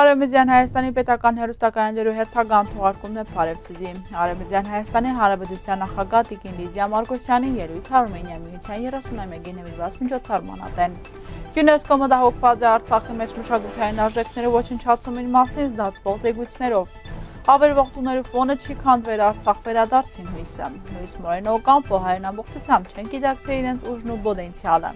Արևմտյան Հայաստանի պետական հերոստականներու հերթական թողարկումն է Փարեվցիզի։ Արևմտյան Հայաստանի Հանրապետության նախագահ Տիկին Լիդիա Մարկոսյանի ելույթը Արմենիա միության 31-ին նվիրված միջոցառման ատեն։ ՅՈՒՆԵՍԿՕ-ը մտահոգված է Արցախի մեջ մշակութային արժեքների ոչնչացումին մասին զդացվող զեկույցներով։ Հավերվող տուներու ֆոնը չի քանդվել Արցախ վերադարձին հույսը։ Լուիս Մորենո կամ Պոհարյան ամբողջությամբ չեն գիտակցել իրենց ուժն ու պոտենցիալը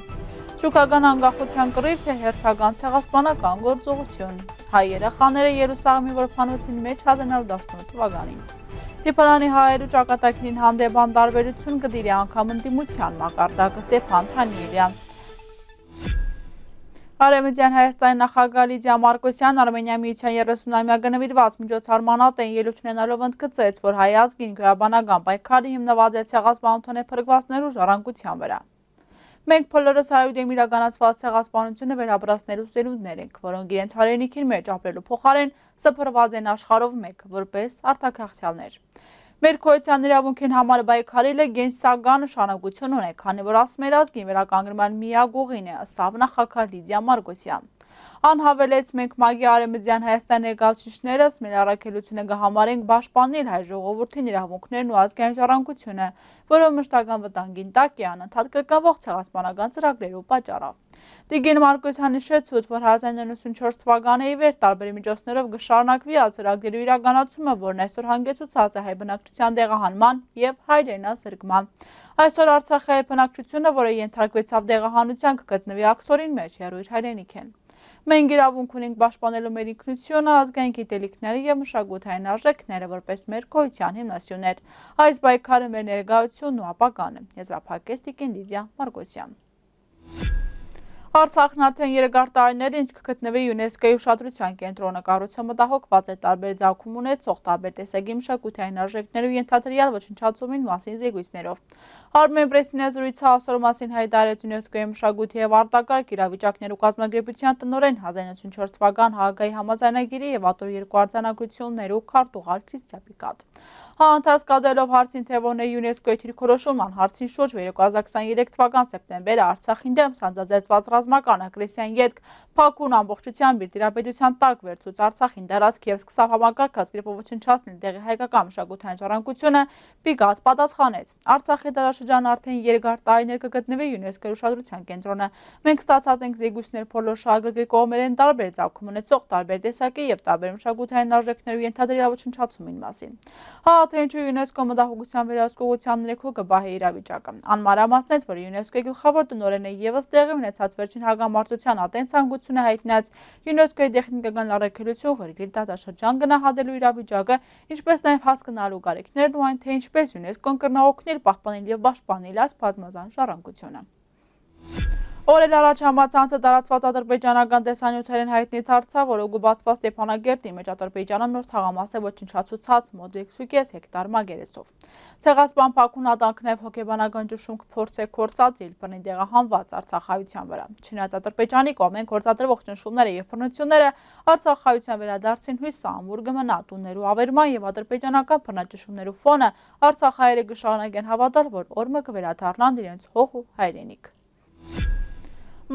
շուկական անկախության կռիվ, թե հերթական ցեղասպանական գործողություն։ Հայ երեխաները Երուսաղեմի որփանոցին մեջ 1918 թվականին։ Ստեփանանի հայերու ճակատագիրին հանդեպան տարբերություն կդիրի անգամ ընդդիմության մակարդակը Ստեփան Թանիելյան։ Արևմտյան Հայաստանի նախագահ Լիդիա Մարկոսյան Արմենիա միության 30-ամյա գնվիրված միջոցառմանատ են ելույթ ունենալով ընդգծեց, որ հայ ազգին գոյաբանական պայքարի հիմնված է ցեղասպանությունը փրկվածներու ժառանգության վրա։ Մենք բոլորս հայուդեմ իրականացված ցեղասպանությունը վերաբրացնելու սերունդներ ենք, որոնք իրենց հայրենիքին մեջ ապրելու փոխարեն սփռված են աշխարհով մեկ, որպես արտակախտյալներ։ Մեր քոյցյան իրավունք են համար բայկարելը գենսական նշանակություն ունի, քանի որ ասմերազգին վերականգնման միակ ուղին է Սավնախակա Լիդիա Մարգոսյան։ Անհավելեց մենք մագի արեմիդյան Հայաստան ներկացիչները մեր առակելությունը գհամարենք բաշպանել հայ ժողովորդին իրավունքներն ու ազգային ժառանգությունը, որով մշտական վտանգին տակ է անընդհատ կրկնվող ցեղասպանական ծրագրերով պատճառով։ Տիգին Մարկոսյանը շեծուց, որ 1994 թվականը ի վեր տարբեր միջոցներով գշարունակվի ալցրագրերի իրականացումը, որն այսօր հանգեցուցած է հայ բնակչության դեղահանման եւ հայրենասրկման։ Այսօր Արցախի հայ բնակչությունը, որը ենթարկվեցավ դեղահանության, կգտնվի աքսորին մեջ, հերույր հայրենիք են։ Մենք իրավունք ունենք պաշտպանելու մեր ինքնությունը, ազգային գիտելիքները եւ մշակութային արժեքները որպես մեր գոյության հիմնասյուներ։ Այս պայքարը մեր ներկայությունն ու ապագան է։ Եզրափակես Տիկին Լիդիա Մարգոսյան։ Արցախն արդեն երգար տարիներ ինչ կգտնվի ՅՈՒՆԵՍԿ-ի ուշադրության կենտրոնը կառույցը մտահոգված է տարբեր ձակում ունեցող տարբեր տեսակի մշակութային արժեքներ ու ենթադրյալ ոչնչացումին մասին զեկույցներով։ Armen Press-ին զրույցը այսօր մասին հայտարարեց ՅՈՒՆԵՍԿ-ի մշակույթի եւ արտակարգ իրավիճակներու կազմակերպության տնօրեն 1984 թվական Հաագայի համաձայնագիրի եւ ԱՏՕ 2 արձանագրություններու քարտուղար Քրիստիապիկատ։ Հանդարտ կատարելով հարցին թե ոնե ՅՈՒՆԵՍԿ-ի թիրքորոշման հարցին շուրջ 2023 թվական սեպտեմբերը Արցախին դեմ սանձազերծված ռազմական ագրեսիան ետք փակուն ամբողջությամբ իր դիրապետության տակ վերցուց Արցախին դարածք եւ սկսավ համակարգած գրեփոխություն չասնել դեղի հայկական մշակութային ժառանգությունը պիգած պատասխանեց։ Արցախի դարաշրջանը արդեն երկար տարիներ կգտնվի ՅՈՒՆԵՍԿՕ-ի ուշադրության կենտրոնը։ Մենք ստացած ենք զեկույցներ բոլոր շահագրգիռ կողմերեն տարբեր ծագում ունեցող տարբեր տեսակի եւ տարբեր մշակութային արժեքներու ենթադրիլավոչնչացումին մասին։ Հա, թե ինչու ՅՈՒՆԵՍԿՕ-ը մտահոգության վերահսկողության ներքո կբահի իրավիճակը։ Անմարամասնեց, որ ՅՈՒՆԵՍԿՕ-ի գլխավոր տնօրենը եւս տեղի ունեցած վերջ առաջին հարգամարտության ատեն ցանկությունը հայտնած ՅՈՒՆԵՍԿՕ-ի տեխնիկական առաքելություն գրգիռ դատաշրջան գնահատելու իրավիճակը, ինչպես նաև հասկանալու կարիքներն ու այն թե ինչպես ՅՈՒՆԵՍԿՕ-ն կրնողոքներ պահպանել եւ պաշտպանել այս բազմազան ժառանգությունը։ Օրեր առաջ համացանցը տարածված ադրբեջանական տեսանյութերեն հայտնի դարձավ, որ ու բացված Ստեփանագերտի մեջ Ադրբեջանը նոր թաղամաս է ոչնչացուցած մոտ 6.5 հեկտար մագերեսով։ Ցեղասպան Փակուն ադանքնև հոգեբանական ճշմք փորձ է կործած իր բնի դեղահանված Արցախայության վրա։ Չնայած Ադրբեջանի կողմեն կործադրվող ճնշումները եւ բռնությունները Արցախայության վերադարձին հույսը ամուր գմնա տուներու ավերման եւ ադրբեջանական բռնաճնշումներու ֆոնը Արցախայերը գշարունակեն հավատալ, որ օրը կվերադառնան իրենց հող ու հայրենիք։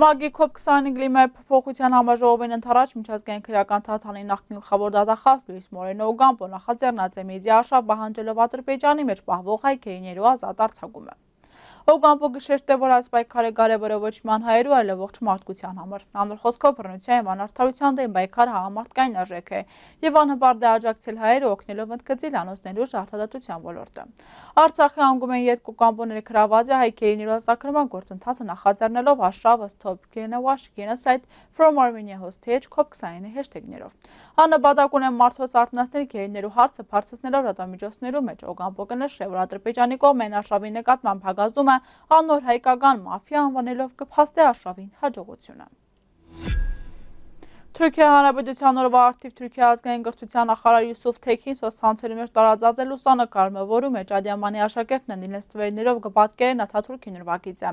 Մագի կոպ 25 գլիմայի փոփոխության համաժողովին ընթարաջ միջազգային քրական թաթանի նախկին գլխավոր դատախազ լույս մորենո ուգամպո նախաձերնած է մեդիա արշավ պահանջելով ատրպեջանի մեջ պահվող հայքերիներու ազատ արձագումը։ Հոգամպը գշեշտ է, որ այս պայքարը կարևոր է ոչ միայն հայերու, այլ ողջ մարդկության համար։ Անոր խոսքով բռնության եւ անարդարության դեմ պայքարը համամարտկային արժեք է եւ անհպարտ է դե աջակցել հայերը օգնելով ընդգծիլ անոթներու ժարտադրության ոլորտը։ Արցախի անգումեն երկու կամպոների քրավազի հայկերին իրազեկրման գործընթացը նախաձեռնելով Ashraf Stopkinewach Genocide from Armenia Hostage COP20-ի հեշթեգներով։ Աննպատակ ունեն մարդոց արտնասների գերիներու հարցը բարձրացնելով ռադիոմիջոցներու մեջ Օգամպոկը նշել, որ Ադրբեջանի կողմեն Ashraf-ի նկատմամբ հագազդում է անոր հայկական մաֆիա անվանելով կփաստե Աշրավին հաջողությունը։ Թուրքիա Հանրապետության օրվա արդիվ Թուրքիա ազգային գրթության նախարար Յուսուֆ Թեքին սոցցանցերի մեջ տարածած է լուսանկարը, որում է Ճադյամանի աշակերտն են իրենց ծվերներով գպատկերեն Աթաթուրքի նրվագիծը։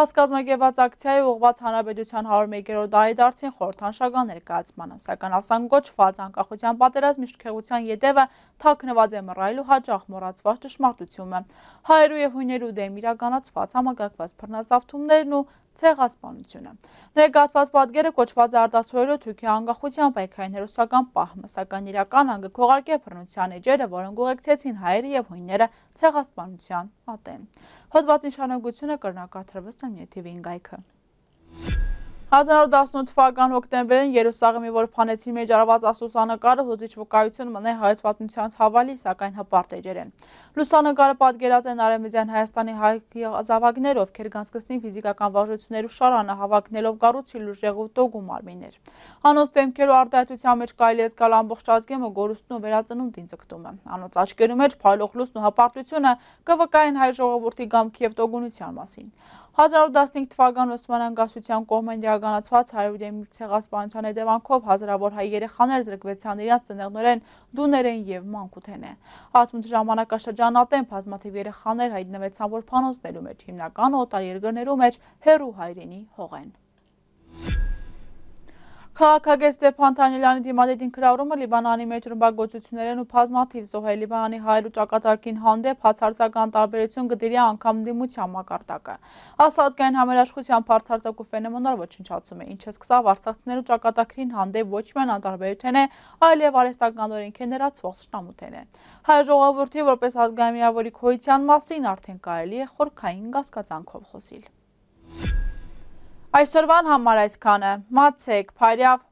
Հասկազմակերպված ակցիայի ուղղված Հանրապետության 101-րդ դարիդարձին խորհրդանշական ներկայացմանը, սակայն ասան գոչված անկախության պատերազմի շքեղության յետևը թաքնված է մռայլու հաջող մոռացված ճշմարտությունը։ Հայերու եւ հույներու դեմ իրականացված համագակված բռնազավթումներն ու ցեղասպանությունը։ Ներգրավված պատկերը կոչված է արտացոլելու Թուրքի անկախության պայքարին հերոսական պահը, սակայն իրական անգը քողարկե բռնության էջերը, որոնք ուղեկցեցին հայերը եւ հույները ցեղասպանության ատեն։ Հոդվածի շարունակությունը կրնակաթրվեց Նյութիվին գայքը։ 1918 թվական հոկտեմբերին Երուսաղեմի որփանեցի մեջ արված աստուսանկարը հոզիչ վկայություն մնե հայոց պատմությանց հավալի, սակայն հպարտ է ջերեն։ Լուսանկարը պատկերած են Արևմտյան Հայաստանի հայ զավակներ, ովքեր գանցկցնին ֆիզիկական վարժություններ ու շարանը հավակնելով գառուցի լուժեղով տոգ ու մարմիններ։ Անոց դեմքեր ու արտահայտության մեջ կարելի է զգալ ամբողջ ազգեմը գորուստն ու վերածնունդ ինձգտումը։ Անոց աչքերու մեջ փայլող լուսն ու հպարտությունը կվկային հայ ժողովրդի գամքի եւ տոգունության մասին։ 1015 թվական Օսման անկասության կողմեն իրականացված 100 դեմի ցեղասպանության հետևանքով հազարավոր հայ երեխաներ զրկվեցան իրենց ծնողներեն, դուներեն եւ մանկութենեն։ Հատմունք ժամանակաշրջանատեն բազմաթիվ երեխաներ հայտնվեցան որ փանոցներում մեջ, հիմնական օտար երկրներում մեջ հերու հայրենի հողեն։ Քաղաքագետ Ստեփան Թանյելյանի դիմադիտին քրառումը Լիբանանի մեջ ռմբագործություններն ու բազմաթիվ զոհեր Լիբանանի հայր ու ճակատարկին հանդեպ հացարձական տարբերություն գդիրի անգամ դիմության մակարդակը։ Ասածքային համերաշխության բարձրացակ ու ֆենոմենալ ոչնչացում է, ինչը սկսավ արցախցիներ ու ճակատագրին հանդեպ ոչ միայն անտարբերություն է, այլև արհեստականորեն քեներացվող ճշտամութեն է։ Հայ ժողովրդի որպես ազգային միավորի քոյության մասին արդեն կարելի է խորքային գասկածանքով խոսիլ։ Այսօրվան համար այսքանը։ Մացեք, բարյավ։